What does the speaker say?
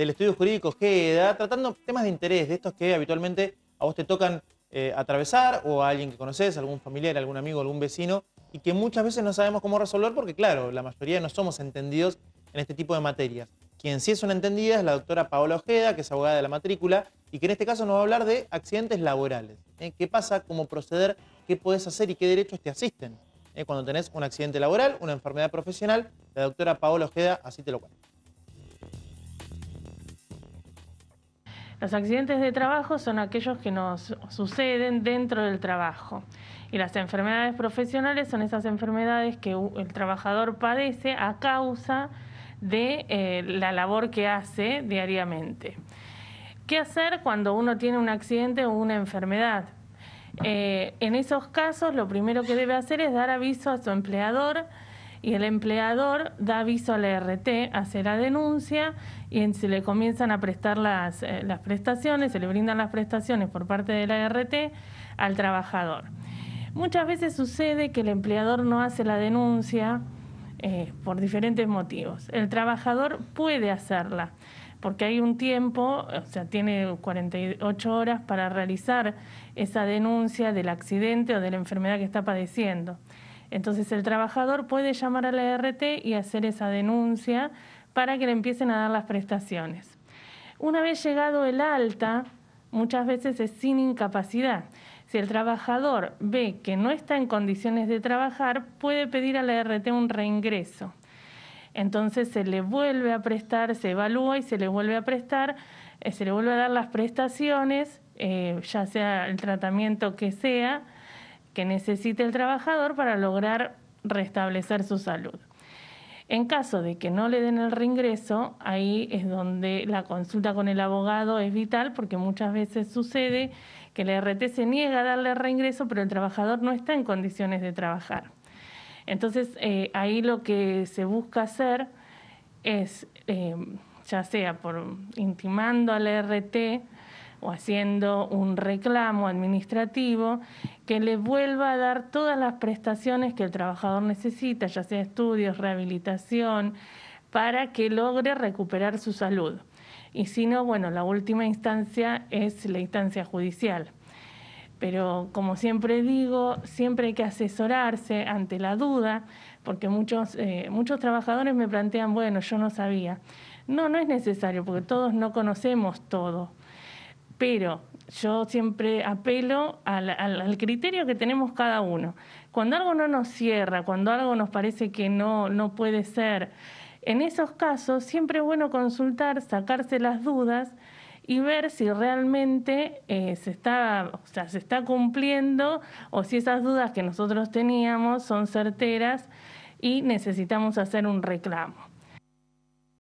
del estudio jurídico GEDA, tratando temas de interés, de estos que habitualmente a vos te tocan eh, atravesar o a alguien que conoces, algún familiar, algún amigo, algún vecino, y que muchas veces no sabemos cómo resolver porque, claro, la mayoría no somos entendidos en este tipo de materias. Quien sí es una entendida es la doctora Paola Ojeda, que es abogada de la matrícula, y que en este caso nos va a hablar de accidentes laborales. ¿eh? ¿Qué pasa? ¿Cómo proceder? ¿Qué podés hacer y qué derechos te asisten? ¿Eh? Cuando tenés un accidente laboral, una enfermedad profesional, la doctora Paola Ojeda así te lo cuenta. Los accidentes de trabajo son aquellos que nos suceden dentro del trabajo. Y las enfermedades profesionales son esas enfermedades que el trabajador padece a causa de eh, la labor que hace diariamente. ¿Qué hacer cuando uno tiene un accidente o una enfermedad? Eh, en esos casos, lo primero que debe hacer es dar aviso a su empleador y el empleador da aviso a la e RT hace la denuncia y se le comienzan a prestar eh, las, prestaciones, se le brindan las prestaciones por parte de la e RT al trabajador. Muchas veces sucede que el empleador no hace la denuncia eh, por diferentes motivos. El trabajador puede hacerla porque hay un tiempo, o sea, tiene 48 horas para realizar esa denuncia del accidente o de la enfermedad que está padeciendo. Entonces el trabajador puede llamar a la e RT y hacer esa denuncia para que le empiecen a dar las prestaciones. Una vez llegado el alta, muchas veces es sin incapacidad. Si el trabajador ve que no está en condiciones de trabajar, puede pedir a la e RT un reingreso. Entonces se le vuelve a prestar, se evalúa y se le vuelve a prestar, eh, se le vuelve a dar las prestaciones, eh, ya sea el tratamiento que sea, que necesite el trabajador para lograr restablecer su salud. En caso de que no le den el reingreso, ahí es donde la consulta con el abogado es vital porque muchas veces sucede que la RT se niega a darle reingreso, pero el trabajador no está en condiciones de trabajar. Entonces, eh, ahí lo que se busca hacer es, eh, ya sea por intimando al RT, o haciendo un reclamo administrativo que le vuelva a dar todas las prestaciones que el trabajador necesita, ya sea estudios, rehabilitación, para que logre recuperar su salud. Y si no, bueno, la última instancia es la instancia judicial. Pero como siempre digo, siempre hay que asesorarse ante la duda, porque muchos, eh, muchos trabajadores me plantean, bueno, yo no sabía. No, no es necesario, porque todos no conocemos todo pero yo siempre apelo al, criterio que tenemos cada uno. Cuando algo no nos cierra, cuando algo nos parece que no, no puede ser, en esos casos siempre es bueno consultar, sacarse las dudas y ver si realmente eh, se, está, se está cumpliendo o si esas dudas que nosotros teníamos son certeras y necesitamos hacer un reclamo.